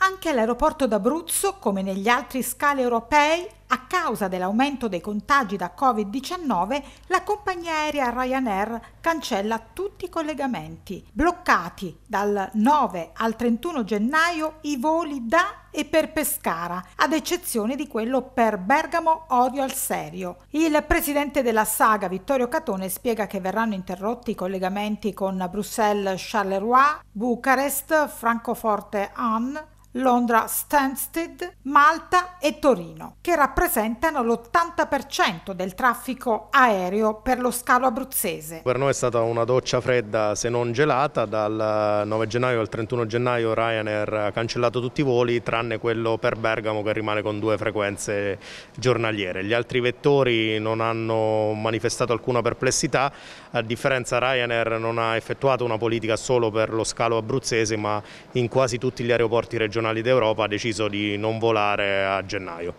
Anche all'aeroporto d'Abruzzo, come negli altri scali europei, a causa dell'aumento dei contagi da Covid-19, la compagnia aerea Ryanair cancella tutti i collegamenti. Bloccati dal 9 al 31 gennaio i voli da e per Pescara, ad eccezione di quello per Bergamo, Orio al Serio. Il presidente della saga, Vittorio Catone, spiega che verranno interrotti i collegamenti con Bruxelles-Charleroi, Bucarest, Francoforte-Anne, Londra Stansted, Malta e Torino, che rappresentano l'80% del traffico aereo per lo scalo abruzzese. Per noi è stata una doccia fredda se non gelata, dal 9 gennaio al 31 gennaio Ryanair ha cancellato tutti i voli tranne quello per Bergamo che rimane con due frequenze giornaliere. Gli altri vettori non hanno manifestato alcuna perplessità, a differenza Ryanair non ha effettuato una politica solo per lo scalo abruzzese ma in quasi tutti gli aeroporti regionali regionali d'Europa ha deciso di non volare a gennaio.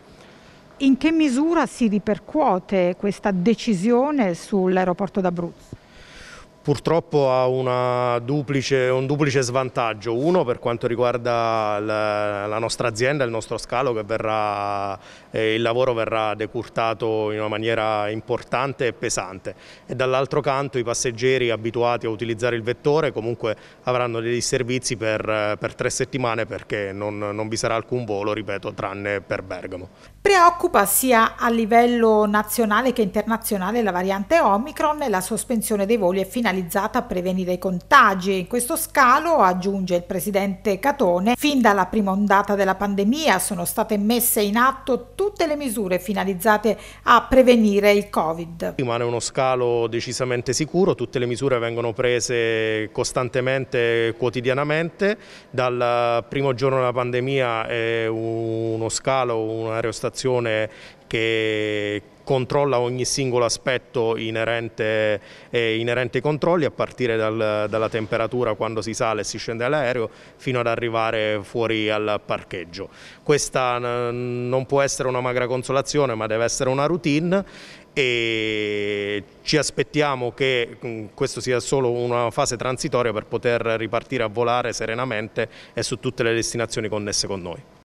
In che misura si ripercuote questa decisione sull'aeroporto d'Abruzzo? purtroppo ha una duplice, un duplice svantaggio. Uno per quanto riguarda la, la nostra azienda, il nostro scalo, che verrà, eh, il lavoro verrà decurtato in una maniera importante e pesante. E dall'altro canto i passeggeri abituati a utilizzare il vettore comunque avranno dei servizi per, per tre settimane perché non, non vi sarà alcun volo, ripeto, tranne per Bergamo. Preoccupa sia a livello nazionale che internazionale la variante Omicron e la sospensione dei voli e finalizzata finalizzata a prevenire i contagi. In questo scalo, aggiunge il presidente Catone, fin dalla prima ondata della pandemia sono state messe in atto tutte le misure finalizzate a prevenire il Covid. Rimane uno scalo decisamente sicuro, tutte le misure vengono prese costantemente, quotidianamente. Dal primo giorno della pandemia è uno scalo, un'aerostazione che controlla ogni singolo aspetto inerente, eh, inerente ai controlli a partire dal, dalla temperatura quando si sale e si scende all'aereo fino ad arrivare fuori al parcheggio. Questa non può essere una magra consolazione ma deve essere una routine e ci aspettiamo che mm, questo sia solo una fase transitoria per poter ripartire a volare serenamente e su tutte le destinazioni connesse con noi.